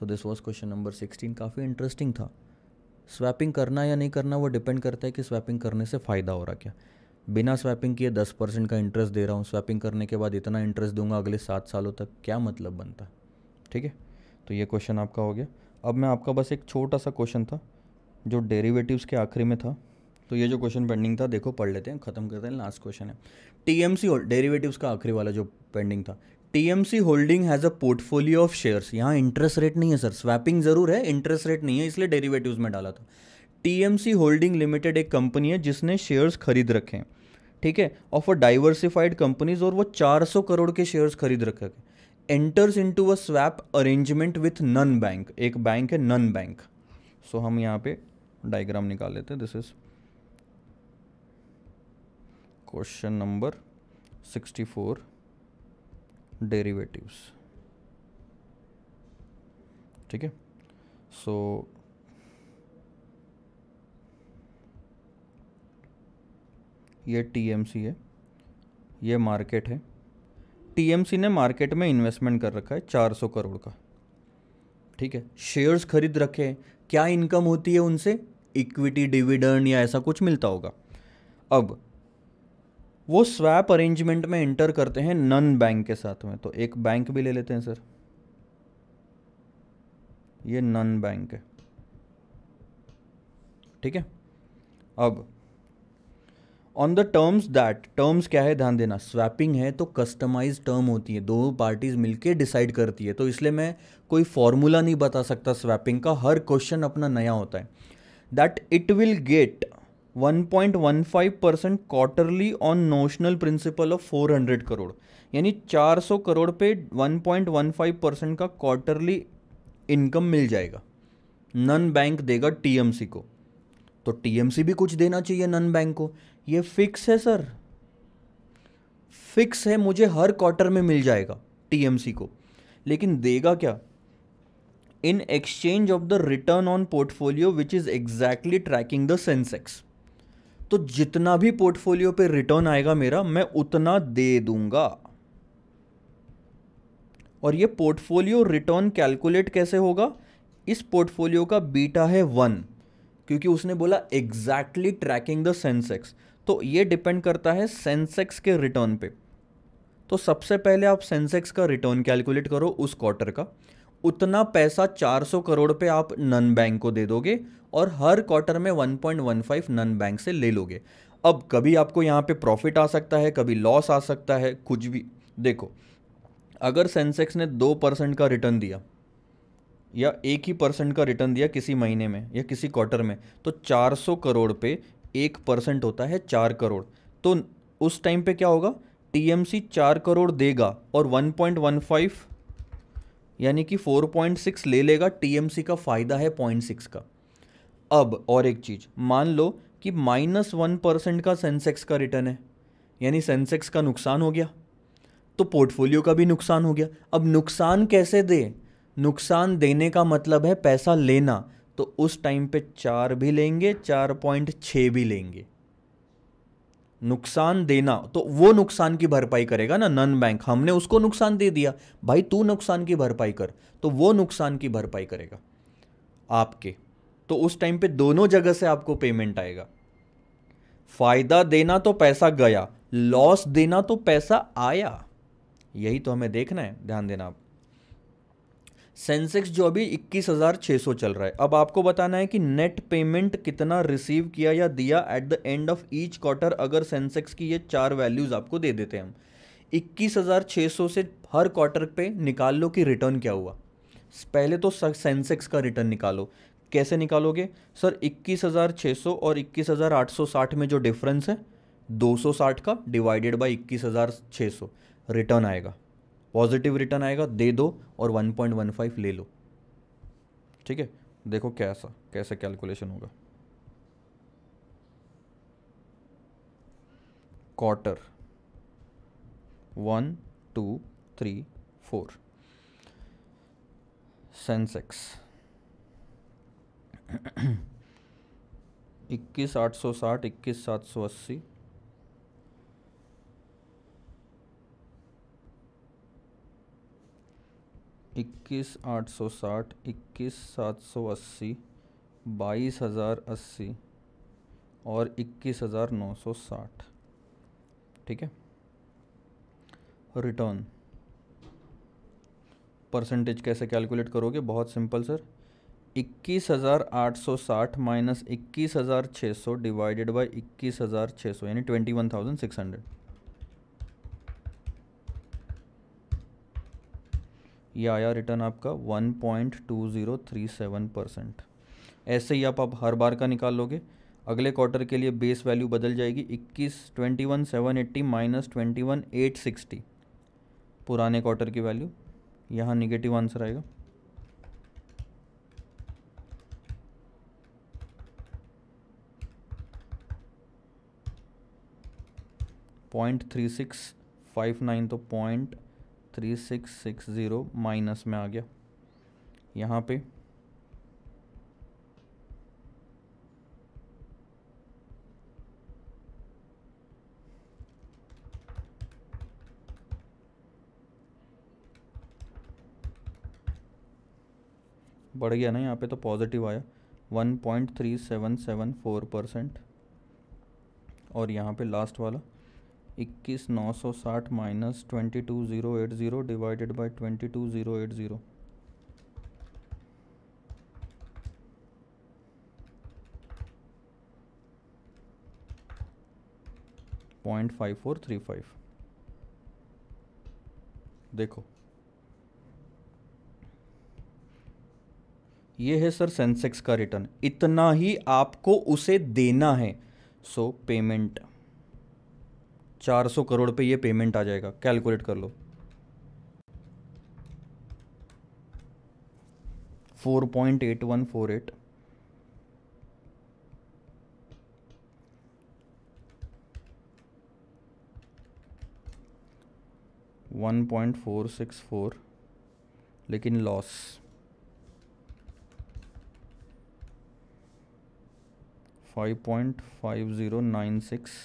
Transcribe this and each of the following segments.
so this was question number sixteen काफ़ी interesting था swapping करना या नहीं करना वो डिपेंड करता है कि स्वैपिंग करने से फ़ायदा हो रहा क्या बिना स्वैपिंग किए दस परसेंट का इंटरेस्ट दे रहा हूँ स्वैपिंग करने के बाद इतना इंटरेस्ट दूंगा अगले सात सालों तक क्या मतलब बनता है ठीक है तो ये क्वेश्चन आपका हो गया अब मैं आपका बस एक छोटा सा क्वेश्चन था जो डेरिवेटिव्स के आखिरी में था तो ये जो क्वेश्चन पेंडिंग था देखो पढ़ लेते हैं ख़त्म करते हैं लास्ट क्वेश्चन है टी एम सी और डेरिवेटिव्स का आखिरी वाला जो पेंडिंग था TMC holding has a portfolio of shares यहाँ इंटरेस्ट रेट नहीं है सर स्वैपिंग ज़रूर है इंटरेस्ट रेट नहीं है इसलिए डेरिवेटिव में डाला था टीएमसी होल्डिंग लिमिटेड एक कंपनी है जिसने शेयर्स खरीद रखे हैं ठीक है ऑफ अ डाइवर्सिफाइड कंपनीज और वो 400 करोड़ के शेयर्स खरीद रखे हैं enters into a swap arrangement with nun bank एक बैंक है नन बैंक सो हम यहाँ पे डायग्राम निकाल लेते हैं this is question number sixty four derivatives ठीक है सो ये टीएमसी है ये मार्केट है टीएमसी ने मार्केट में इन्वेस्टमेंट कर रखा है 400 करोड़ का ठीक है शेयर्स खरीद रखे हैं क्या इनकम होती है उनसे इक्विटी डिविडेंड या ऐसा कुछ मिलता होगा अब वो स्वैप अरेंजमेंट में इंटर करते हैं नन बैंक के साथ में तो एक बैंक भी ले लेते हैं सर ये नन बैंक है ठीक है अब on the terms that terms क्या है ध्यान देना स्वैपिंग है तो कस्टमाइज टर्म होती है दो पार्टीज मिलके डिसाइड करती है तो इसलिए मैं कोई फॉर्मूला नहीं बता सकता स्वैपिंग का हर क्वेश्चन अपना नया होता है that it will get 1.15 percent quarterly on notional principal of 400 crore यानी 400 करोड़ पे 1.15 परसेंट का क्वार्टरली इनकम मिल जाएगा नन बैंक देगा टीएमसी को तो टीएमसी भी कुछ देना चाहिए नन बैंक को ये फिक्स है सर फिक्स है मुझे हर क्वार्टर में मिल जाएगा टीएमसी को लेकिन देगा क्या in exchange of the return on portfolio which is exactly tracking the Sensex तो जितना भी पोर्टफोलियो पे रिटर्न आएगा मेरा मैं उतना दे दूंगा और ये पोर्टफोलियो रिटर्न कैलकुलेट कैसे होगा इस पोर्टफोलियो का बीटा है वन क्योंकि उसने बोला एग्जैक्टली ट्रैकिंग द सेंसेक्स तो ये डिपेंड करता है सेंसेक्स के रिटर्न पे तो सबसे पहले आप सेंसेक्स का रिटर्न कैलकुलेट करो उस क्वार्टर का उतना पैसा 400 करोड़ पे आप नन बैंक को दे दोगे और हर क्वार्टर में 1.15 नन बैंक से ले लोगे अब कभी आपको यहाँ पे प्रॉफिट आ सकता है कभी लॉस आ सकता है कुछ भी देखो अगर सेंसेक्स ने दो परसेंट का रिटर्न दिया या एक ही परसेंट का रिटर्न दिया किसी महीने में या किसी क्वार्टर में तो 400 करोड़ पे एक परसेंट होता है चार करोड़ तो उस टाइम पे क्या होगा टीएमसी चार करोड़ देगा और 1.15 यानी कि 4.6 ले लेगा टीएमसी का फ़ायदा है सिक्स का अब और एक चीज़ मान लो कि माइनस वन परसेंट का सेंसेक्स का रिटर्न है यानी सेंसेक्स का नुकसान हो गया तो पोर्टफोलियो का भी नुकसान हो गया अब नुकसान कैसे दे नुकसान देने का मतलब है पैसा लेना तो उस टाइम पे चार भी लेंगे चार पॉइंट छः भी लेंगे नुकसान देना तो वो नुकसान की भरपाई करेगा ना नन बैंक हमने उसको नुकसान दे दिया भाई तू नुकसान की भरपाई कर तो वो नुकसान की भरपाई करेगा आपके तो उस टाइम पे दोनों जगह से आपको पेमेंट आएगा फायदा देना तो पैसा गया लॉस देना तो पैसा आया यही तो हमें देखना है ध्यान देना आप सेंसेक्स जो अभी 21,600 चल रहा है अब आपको बताना है कि नेट पेमेंट कितना रिसीव किया या दिया at the end of each quarter अगर सेंसेक्स की ये चार वैल्यूज़ आपको दे देते हैं हम 21,600 से हर क्वार्टर पे निकाल लो कि रिटर्न क्या हुआ पहले तो सेंसेक्स का रिटर्न निकालो कैसे निकालोगे सर 21,600 और 21,860 में जो डिफरेंस है 260 का डिवाइडेड बाय 21,600 रिटर्न आएगा पॉजिटिव रिटर्न आएगा दे दो और 1.15 ले लो ठीक है देखो कैसा कैसे कैलकुलेशन होगा quarter one two three four Sensex इक्कीस आठ सौ साठ इक्कीस सात सौ अस्सी इक्कीस आठ सौ साठ इक्कीस सात सौ अस्सी बाईस हज़ार अस्सी और इक्कीस हज़ार नौ सौ साठ ठीक है रिटर्न परसेंटेज कैसे कैलकुलेट करोगे बहुत सिंपल सर इक्कीस हज़ार आठ सौ साठ माइनस इक्कीस हज़ार छः सौ डिवाइडेड बाई इक्कीस हज़ार छः सौ यानी twenty one thousand six hundred ये आया रिटर्न आपका 1.2037 परसेंट ऐसे ही आप आप हर बार का निकाल लोगे अगले क्वार्टर के लिए बेस वैल्यू बदल जाएगी 21 seven eighty minus eight sixty पुराने क्वार्टर की वैल्यू यहाँ निगेटिव आंसर आएगा point three six five nine तो point three six six zero minus में आ गया यहाँ पे बढ़ गया ना यहाँ पे तो पॉजिटिव आया 1.3774 परसेंट और यहाँ पे लास्ट वाला इक्कीस नौ सौ साठ minus twenty two zero eight zero divided by twenty two zero eight zero point five four three five देखो ये है सर सेंसेक्स का रिटर्न इतना ही आपको उसे देना है सो पेमेंट चार सौ करोड़ पे ये पेमेंट आ जाएगा कैलकुलेट कर लो four point eight one four eight one point four six four लेकिन loss five point five zero nine six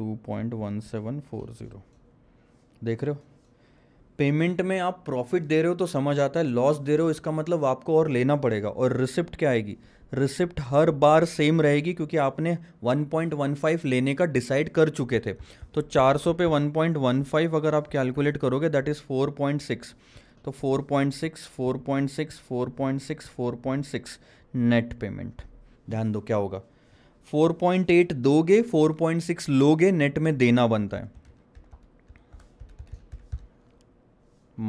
two point one seven four zero देख रहे हो पेमेंट में आप प्रॉफिट दे रहे हो तो समझ आता है लॉस दे रहे हो इसका मतलब आपको और लेना पड़ेगा और रिसिप्ट क्या आएगी रिसिप्ट हर बार सेम रहेगी क्योंकि आपने 1.15 लेने का डिसाइड कर चुके थे तो 400 पे 1.15 अगर आप कैलकुलेट करोगे दैट इज़ 4.6 तो 4.6 4.6 4.6 4.6 नेट पेमेंट ध्यान दो क्या होगा 4.8 दोगे 4.6 लोगे नेट में देना बनता है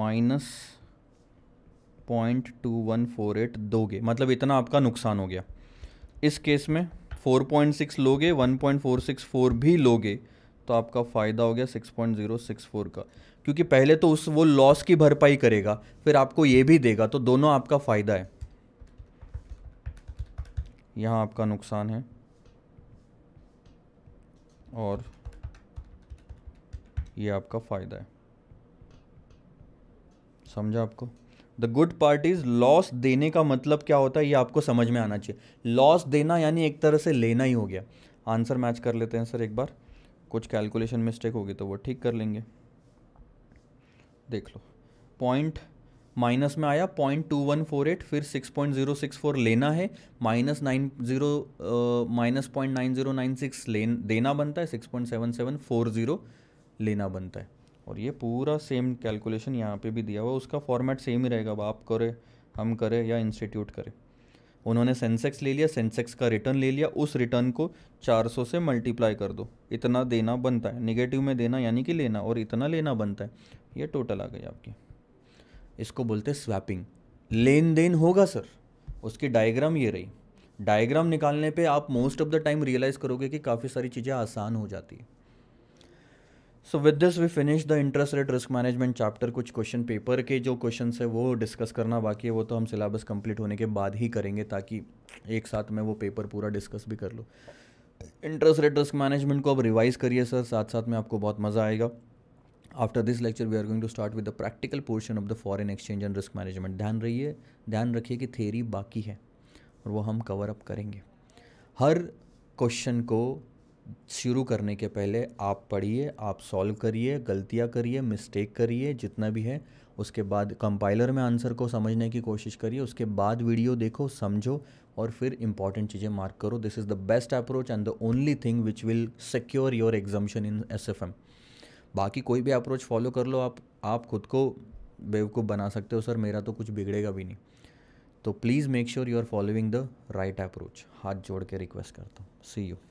minus point two one four eight दोगे मतलब इतना आपका नुकसान हो गया इस केस में 4.6 लोगे 1.464 भी लोगे तो आपका फ़ायदा हो गया 6.064 का क्योंकि पहले तो उस वो लॉस की भरपाई करेगा फिर आपको ये भी देगा तो दोनों आपका फ़ायदा है यहाँ आपका नुकसान है और ये आपका फ़ायदा है समझा आपको the good part is loss देने का मतलब क्या होता है ये आपको समझ में आना चाहिए लॉस देना यानी एक तरह से लेना ही हो गया आंसर मैच कर लेते हैं सर एक बार कुछ कैलकुलेशन मिस्टेक होगी तो वो ठीक कर लेंगे देख लो पॉइंट माइनस में आया point two one four eight फिर six point zero six four लेना है minus nine zero minus point nine zero nine six लेन देना बनता है six point seven seven four zero लेना बनता है और ये पूरा सेम कैलकुलेशन यहाँ पे भी दिया हुआ उसका फॉर्मेट सेम ही रहेगा अब आप करें हम करें या इंस्टीट्यूट करें उन्होंने सेंसेक्स ले लिया सेंसेक्स का रिटर्न ले लिया उस रिटर्न को 400 से मल्टीप्लाई कर दो इतना देना बनता है निगेटिव में देना यानी कि लेना और इतना लेना बनता है ये टोटल आ गई आपकी इसको बोलते हैं स्वैपिंग लेन देन होगा सर उसकी डायग्राम ये रही डायग्राम निकालने पे आप most of the time realize करोगे कि काफ़ी सारी चीज़ें आसान हो जाती है so with this we finish the interest rate risk management chapter कुछ क्वेश्चन पेपर के जो क्वेश्चन है वो डिस्कस करना बाकी है वो तो हम सिलेबस कंप्लीट होने के बाद ही करेंगे ताकि एक साथ में वो पेपर पूरा डिस्कस भी कर लो इंटरेस्ट रेट रिस्क मैनेजमेंट को अब रिवाइज़ करिए सर साथ साथ में आपको बहुत मज़ा आएगा after this lecture we are going to start with the practical portion of the foreign exchange and risk management ध्यान रहिए ध्यान रखिए कि थेरी बाकी है और वो हम कवर अप करेंगे हर क्वेश्चन को शुरू करने के पहले आप पढ़िए आप सॉल्व करिए गलतियाँ करिए मिस्टेक करिए जितना भी है उसके बाद कंपाइलर में आंसर को समझने की कोशिश करिए उसके बाद वीडियो देखो समझो और फिर इंपॉर्टेंट चीज़ें मार्क करो this is the best approach and the only thing which will secure your examination in S F M बाकी कोई भी अप्रोच फॉलो कर लो आप आप खुद को बेवकूफ़ बना सकते हो सर मेरा तो कुछ बिगड़ेगा भी नहीं तो please make sure you are following the right approach हाथ जोड़ के रिक्वेस्ट करता हूँ सी यू